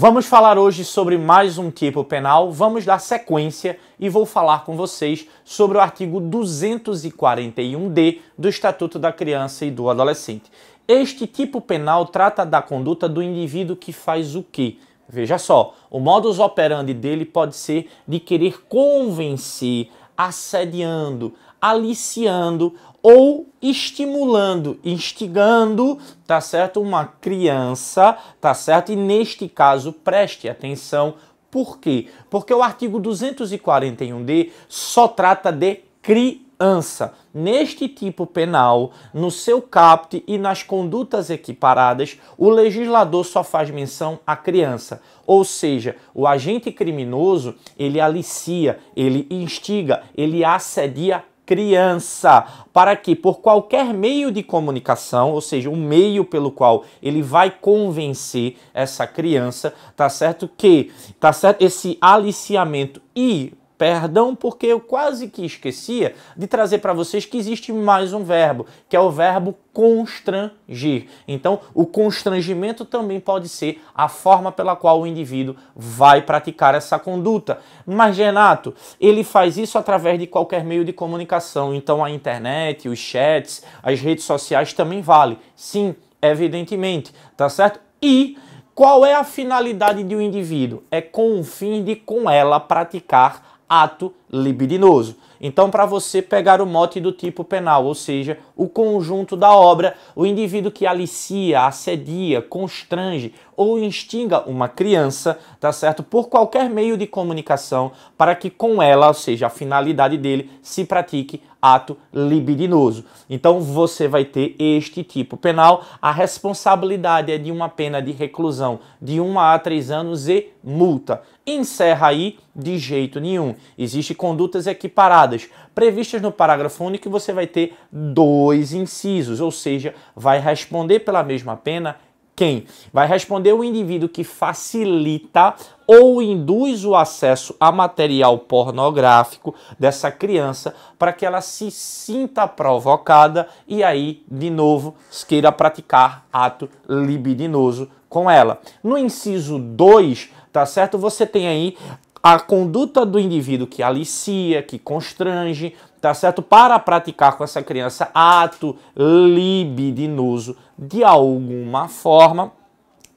Vamos falar hoje sobre mais um tipo penal, vamos dar sequência e vou falar com vocês sobre o artigo 241D do Estatuto da Criança e do Adolescente. Este tipo penal trata da conduta do indivíduo que faz o quê? Veja só, o modus operandi dele pode ser de querer convencer assediando, aliciando ou estimulando, instigando, tá certo? Uma criança, tá certo? E neste caso, preste atenção, por quê? Porque o artigo 241D só trata de criança ANSA, neste tipo penal, no seu capte e nas condutas equiparadas, o legislador só faz menção à criança. Ou seja, o agente criminoso, ele alicia, ele instiga, ele assedia criança, para que por qualquer meio de comunicação, ou seja, o um meio pelo qual ele vai convencer essa criança, tá certo que tá certo esse aliciamento e Perdão porque eu quase que esquecia de trazer para vocês que existe mais um verbo, que é o verbo constrangir. Então, o constrangimento também pode ser a forma pela qual o indivíduo vai praticar essa conduta. Mas, Renato, ele faz isso através de qualquer meio de comunicação. Então, a internet, os chats, as redes sociais também vale. Sim, evidentemente, tá certo? E qual é a finalidade de um indivíduo? É com o fim de, com ela, praticar ato libidinoso. Então, para você pegar o mote do tipo penal, ou seja, o conjunto da obra, o indivíduo que alicia, assedia, constrange ou instiga uma criança, tá certo? Por qualquer meio de comunicação, para que com ela, ou seja, a finalidade dele, se pratique ato libidinoso. Então você vai ter este tipo penal. A responsabilidade é de uma pena de reclusão de 1 a 3 anos e multa. Encerra aí de jeito nenhum. Existem condutas equiparadas previstas no parágrafo único que você vai ter dois incisos, ou seja, vai responder pela mesma pena quem? Vai responder o indivíduo que facilita ou induz o acesso a material pornográfico dessa criança para que ela se sinta provocada e aí, de novo, queira praticar ato libidinoso com ela. No inciso 2, tá certo? Você tem aí a conduta do indivíduo que alicia, que constrange, tá certo? Para praticar com essa criança ato libidinoso de alguma forma,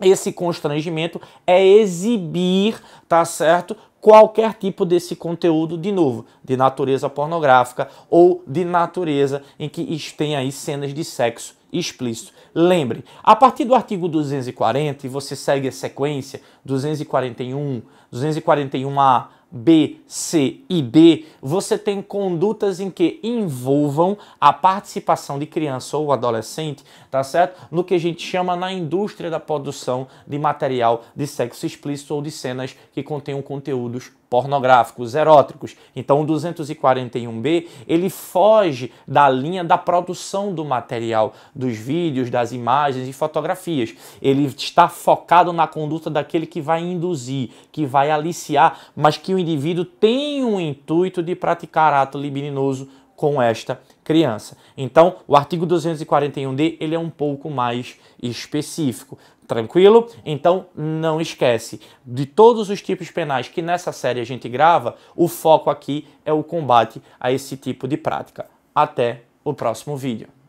esse constrangimento é exibir, tá certo? Qualquer tipo desse conteúdo, de novo, de natureza pornográfica ou de natureza em que tem aí cenas de sexo explícito. Lembre, a partir do artigo 240, e você segue a sequência, 241, 241A, B, C e D, você tem condutas em que envolvam a participação de criança ou adolescente, tá certo? No que a gente chama na indústria da produção de material de sexo explícito ou de cenas que contenham conteúdos pornográficos, eróticos. Então o 241B, ele foge da linha da produção do material, dos vídeos, das imagens e fotografias. Ele está focado na conduta daquele que vai induzir, que vai aliciar, mas que o indivíduo tem o intuito de praticar ato libidinoso com esta criança. Então, o artigo 241D, ele é um pouco mais específico. Tranquilo? Então não esquece, de todos os tipos penais que nessa série a gente grava, o foco aqui é o combate a esse tipo de prática. Até o próximo vídeo.